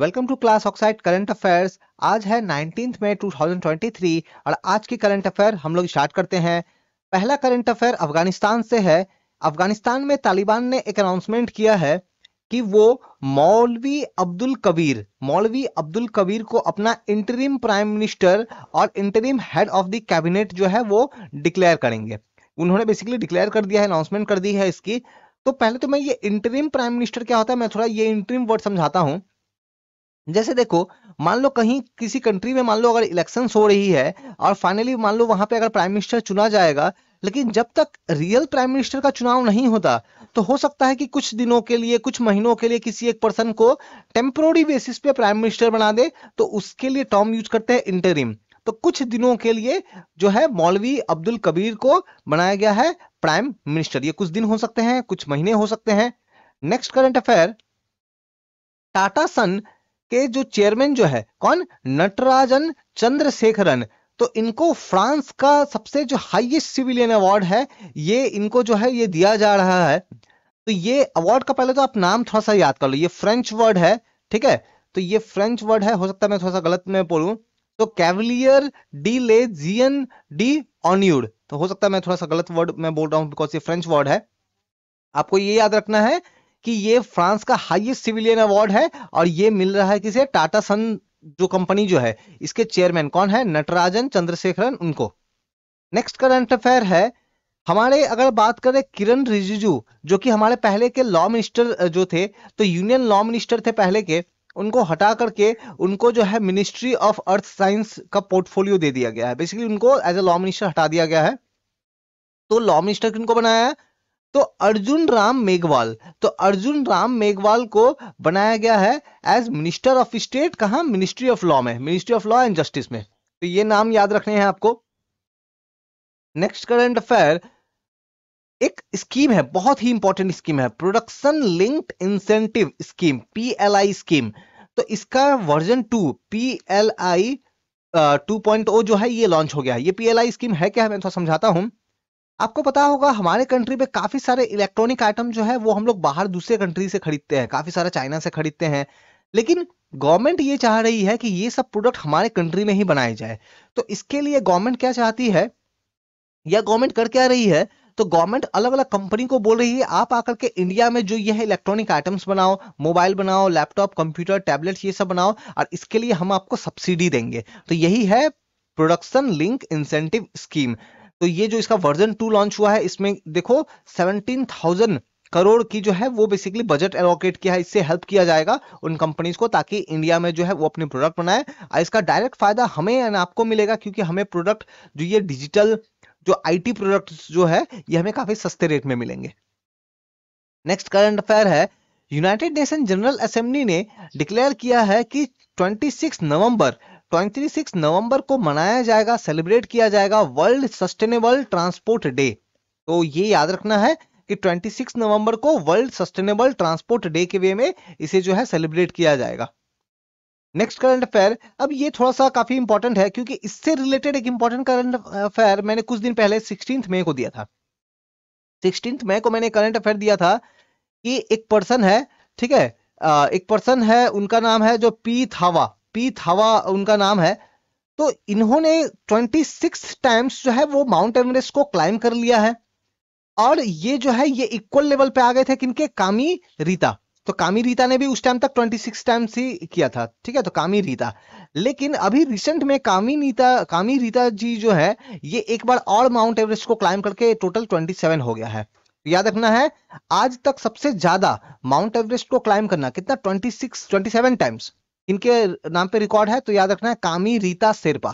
welcome to class oxide current affairs आज है 19 मई 2023 और आज की करंट अफेयर हम लोग स्टार्ट करते हैं पहला करंट अफेयर अफगानिस्तान से है अफगानिस्तान में तालिबान ने एक अनाउंसमेंट किया है कि वो मौलवी अब्दुल कबीर मौलवी अब्दुल कबीर को अपना इंटरिम प्राइम मिनिस्टर और interim head of the cabinet जो है वो डिक्लेयर करेंगे उन्होंने बेसिकली डिक्लेयर कर दिया है अनाउंसमेंट कर दी है इसकी तो पहले तो मैं ये इंटरिम प्राइम मिनिस्टर क्या होता है मैं थोड़ा ये इंटरिम वर्ड समझाता हूँ जैसे देखो मान लो कहीं किसी कंट्री में मान लो अगर इलेक्शन हो रही है और फाइनली मान लो वहां पे अगर प्राइम मिनिस्टर चुना जाएगा लेकिन जब तक रियल प्राइम मिनिस्टर का चुनाव नहीं होता तो हो सकता है कि कुछ दिनों के लिए कुछ महीनों के लिए किसी एक पर्सन को टेम्प्रोरी बेसिस पे प्राइम मिनिस्टर बना दे तो उसके लिए टॉम यूज करते हैं इंटरिम तो कुछ दिनों के लिए जो है मौलवी अब्दुल कबीर को बनाया गया है प्राइम मिनिस्टर ये कुछ दिन हो सकते हैं कुछ महीने हो सकते हैं next current affair Tata son के जो चेयरमैन जो है कौन नटराजन चंद्रशेखरन तो इनको फ्रांस का सबसे जो हाईएस्ट सिविलियन अवार्ड है ये इनको जो है ये दिया जा रहा है तो ये अवार्ड का पहले तो आप नाम थोड़ा सा याद कर लो ये फ्रेंच वर्ड है ठीक है तो ये फ्रेंच वर्ड है हो सकता है मैं थोड़ा सा गलत में बोलूं तो कैवलियर डी ले जियन डी ऑन्यूड तो हो सकता है मैं थोड़ा सा गलत वर्ड में बोल रहा हूं बिकॉज ये फ्रेंच वर्ड है आपको ये याद रखना है कि ये फ्रांस का हाईएस्ट सिविलियन अवार्ड है और ये मिल रहा है किसे टाटा सन जो कंपनी जो है इसके चेयरमैन कौन है नटराजन चंद्रशेखरन उनको नेक्स्ट करंट अफेयर है हमारे अगर बात करें किरण रिजिजू जो कि हमारे पहले के लॉ मिनिस्टर जो थे तो यूनियन लॉ मिनिस्टर थे पहले के उनको हटा करके उनको जो है मिनिस्ट्री ऑफ अर्थ साइंस का पोर्टफोलियो दे दिया गया है बेसिकली उनको एज ए लॉ मिनिस्टर हटा दिया गया है तो लॉ मिनिस्टर किनको बनाया है तो अर्जुन राम मेघवाल तो अर्जुन राम मेघवाल को बनाया गया है एज मिनिस्टर ऑफ स्टेट कहा मिनिस्ट्री ऑफ लॉ में ministry of law and justice में तो ये नाम याद रखने हैं आपको नेक्स्ट करंट अफेयर एक स्कीम है बहुत ही इंपॉर्टेंट स्कीम है production linked incentive scheme PLI scheme तो इसका version two PLI two point O जो है ये लॉन्च हो गया है ये पीएलआई स्कीम है क्या मैं थोड़ा समझाता हूं आपको पता होगा हमारे कंट्री में काफी सारे इलेक्ट्रॉनिक आइटम जो है वो हम लोग बाहर दूसरे कंट्री से खरीदते हैं काफी सारा चाइना से खरीदते हैं लेकिन गवर्नमेंट ये चाह रही है कि ये सब प्रोडक्ट हमारे कंट्री में ही बनाए जाए तो इसके लिए गवर्नमेंट क्या चाहती है या गवर्नमेंट कर क्या रही है तो गवर्नमेंट अलग अलग कंपनी को बोल रही है आप आकर के इंडिया में जो यह इलेक्ट्रॉनिक आइटम्स बनाओ मोबाइल बनाओ लैपटॉप कंप्यूटर टैबलेट ये सब बनाओ और इसके लिए हम आपको सब्सिडी देंगे तो यही है प्रोडक्शन लिंक इंसेंटिव स्कीम तो ये जो इसका वर्जन टू लॉन्च हुआ है इसमें देखो सेवनटीन थाउजेंड करोड़ की जो है वो बेसिकली बजट एलोकेट किया है इससे हेल्प किया जाएगा उन कंपनीज को ताकि इंडिया में जो है वो अपने प्रोडक्ट बनाए इसका डायरेक्ट फायदा हमें आपको मिलेगा क्योंकि हमें प्रोडक्ट जो ये डिजिटल जो आईटी प्रोडक्ट्स जो है ये हमें काफी सस्ते रेट में मिलेंगे नेक्स्ट करंट अफेयर है यूनाइटेड नेशन जनरल असेंबली ने डिक्लेयर किया है कि 26 नवंबर 26 नवंबर को मनाया जाएगा सेलिब्रेट किया जाएगा वर्ल्ड सस्टेनेबल ट्रांसपोर्ट डे तो ये याद रखना है कि 26 नवंबर को वर्ल्ड सस्टेनेबल ट्रांसपोर्ट डे के वे में इसे जो है सेलिब्रेट किया जाएगा नेक्स्ट करंट अफेयर अब ये थोड़ा सा काफी इंपॉर्टेंट है क्योंकि इससे रिलेटेड एक इंपॉर्टेंट करंट अफेयर मैंने कुछ दिन पहले सिक्सटींथ मई को दिया था सिक्सटींथ मई को मैंने करंट अफेयर दिया था कि एक पर्सन है ठीक है एक पर्सन है उनका नाम है जो पी थावा पी थावा उनका नाम है तो इन्होंने ट्वेंटी सिक्स टाइम्स जो है वो माउंट एवरेस्ट को क्लाइम कर लिया है और ये जो है ये इक्वल लेवल पे आ गए थे किनके कामी रीता तो कामी रीता ने भी उस टाइम तक 26 टाइम्स ही किया था ठीक है तो कामी रीता लेकिन अभी रिसेंट में कामी रीता कामी रीता जी जो है ये एक बार और माउंट एवरेस्ट को क्लाइम करके टोटल 27 हो गया है याद रखना है आज तक सबसे ज्यादा माउंट एवरेस्ट को क्लाइम करना कितना 26 27 टाइम्स इनके नाम पे रिकॉर्ड है तो याद रखना है कामी रीता शेरपा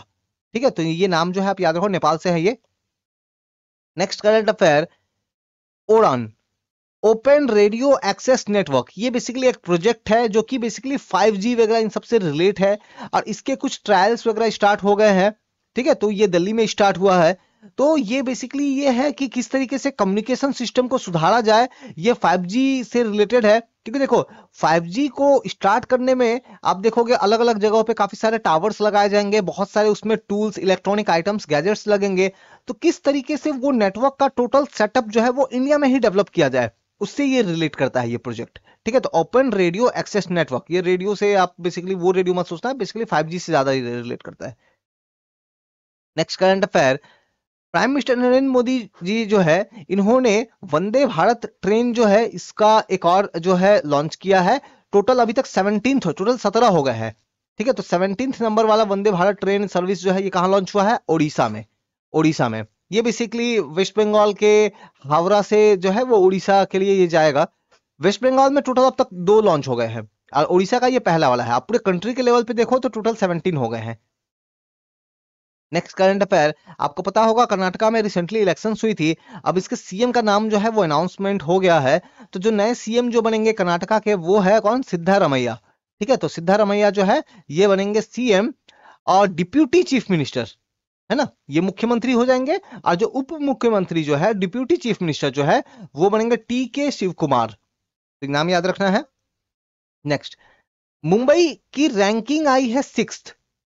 ठीक है तो ये नाम जो है आप याद रखो नेपाल से है ये नेक्स्ट करंट अफेयर ओडान ओपन रेडियो एक्सेस नेटवर्क ये बेसिकली एक प्रोजेक्ट है जो कि बेसिकली 5G वगैरह इन सबसे रिलेट है और इसके कुछ ट्रायल्स वगैरह स्टार्ट हो गए हैं ठीक है तो ये दिल्ली में स्टार्ट हुआ है तो ये बेसिकली ये है कि किस तरीके से कम्युनिकेशन सिस्टम को सुधारा जाए ये 5G से रिलेटेड है क्योंकि देखो 5G को स्टार्ट करने में आप देखोगे अलग अलग जगहों पे काफी सारे टावर्स लगाए जाएंगे बहुत सारे उसमें टूल्स इलेक्ट्रॉनिक आइटम्स गैजेट्स लगेंगे तो किस तरीके से वो नेटवर्क का टोटल सेटअप जो है वो इंडिया में ही डेवलप किया जाए उससे ये रिलेट करता है ये प्रोजेक्ट ठीक है तो ओपन रेडियो एक्सेस नेटवर्क ये रेडियो से आप बेसिकली वो रेडियो मत सोचना बेसिकली फाइव से ज्यादा रिलेट करता है next current affair prime minister Narendra Modi ji जो है इन्होंने वंदे भारत ट्रेन जो है इसका एक और जो है लॉन्च किया है टोटल अभी तक सेवनटीन टोटल सत्रह हो गए हैं ठीक है तो सेवनटीन नंबर वाला वंदे भारत ट्रेन सर्विस जो है ये कहाँ लॉन्च हुआ है ओडिशा में ओडिशा में ये बेसिकली वेस्ट बंगाल के हावड़ा से जो है वो उड़ीसा के लिए ये जाएगा वेस्ट बंगाल में टोटल अब तक दो लॉन्च हो गए हैं और उड़ीसा का ये पहला वाला है आप पूरे कंट्री के लेवल पे देखो तो टोटल सेवनटीन हो गए हैं नेक्स्ट करंट अफेयर आपको पता होगा कर्नाटका में रिसेंटली इलेक्शन हुई थी अब इसके सीएम का नाम जो है वो अनाउंसमेंट हो गया है तो जो नए सीएम जो बनेंगे कर्नाटका के वो है कौन सिद्धारमैया ठीक है तो सिद्धारमैया जो है ये बनेंगे सीएम और डिप्यूटी चीफ मिनिस्टर है ना ये मुख्यमंत्री हो जाएंगे और जो उप मुख्यमंत्री जो है डिप्यूटी चीफ मिनिस्टर जो है वो बनेंगे टी के शिव कुमार तो नाम याद रखना है नेक्स्ट मुंबई की रैंकिंग आई है सिक्स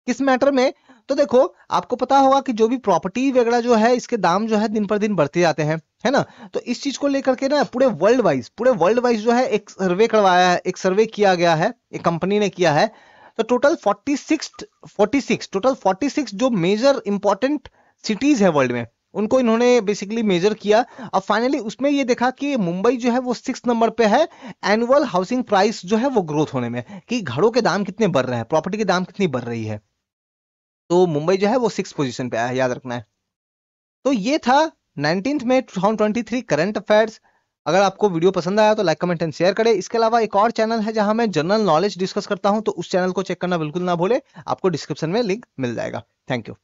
किस मैटर में तो देखो आपको पता होगा कि जो भी प्रॉपर्टी वगैरह जो है इसके दाम जो है दिन पर दिन बढ़ते जाते हैं है ना तो इस चीज को लेकर के ना पूरे वर्ल्ड वाइज पूरे वर्ल्ड वाइज जो है एक सर्वे करवाया है एक सर्वे किया गया है एक कंपनी ने किया है तो टोटल 46 46 टोटल 46 जो मेजर इंपॉर्टेंट सिटीज है वर्ल्ड में उनको इन्होंने बेसिकली मेजर किया अब फाइनली उसमें ये देखा कि मुंबई जो है वो सिक्स नंबर पे है एनुअल हाउसिंग प्राइस जो है वो ग्रोथ होने में कि घरों के दाम कितने बढ़ रहे हैं प्रॉपर्टी के दाम कितनी बढ़ रही है तो मुंबई जो है वो सिक्स पोजीशन पे आया याद रखना है तो ये था नाइनटीन में two thousand twenty three current affairs अगर आपको वीडियो पसंद आया तो लाइक कमेंट एंड शेयर करें इसके अलावा एक और चैनल है जहां मैं जनरल नॉलेज डिस्कस करता हूं तो उस चैनल को चेक करना बिल्कुल ना भूले आपको डिस्क्रिप्शन में लिंक मिल जाएगा थैंक यू